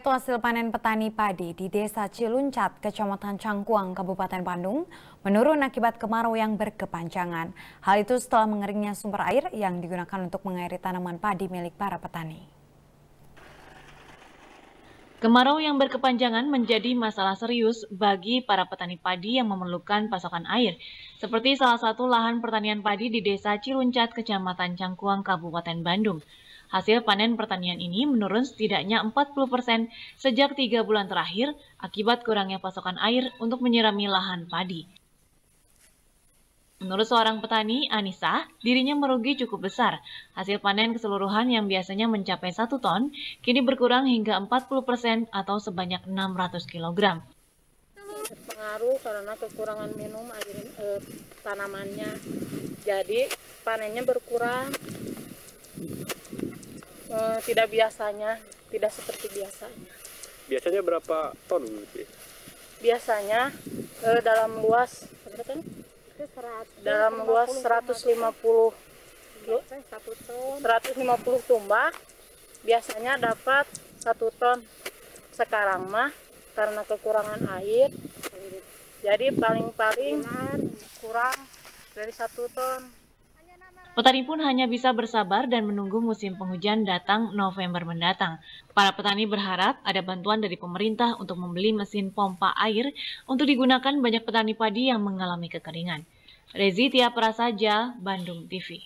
Satu hasil panen petani padi di Desa Ciluncat, Kecamatan Cangkuang, Kabupaten Bandung, menurun akibat kemarau yang berkepanjangan. Hal itu setelah mengeringnya sumber air yang digunakan untuk mengairi tanaman padi milik para petani. Kemarau yang berkepanjangan menjadi masalah serius bagi para petani padi yang memerlukan pasokan air, seperti salah satu lahan pertanian padi di Desa Ciluncat, Kecamatan Cangkuang, Kabupaten Bandung. Hasil panen pertanian ini menurun setidaknya 40% sejak tiga bulan terakhir akibat kurangnya pasokan air untuk menyirami lahan padi. Menurut seorang petani, Anissa, dirinya merugi cukup besar. Hasil panen keseluruhan yang biasanya mencapai 1 ton, kini berkurang hingga 40% atau sebanyak 600 kg. Pengaruh karena kekurangan minum air eh, tanamannya. Jadi panennya berkurang, Eh, tidak biasanya, tidak seperti biasanya. Biasanya berapa ton? Biasanya eh, dalam luas berapa ton? dalam luas 150 150 tumbak biasanya dapat satu ton sekarang mah karena kekurangan air jadi paling-paling kurang dari satu ton Petani pun hanya bisa bersabar dan menunggu musim penghujan datang November mendatang. Para petani berharap ada bantuan dari pemerintah untuk membeli mesin pompa air untuk digunakan banyak petani padi yang mengalami kekeringan. Rezi Tia Prasaja, Bandung TV.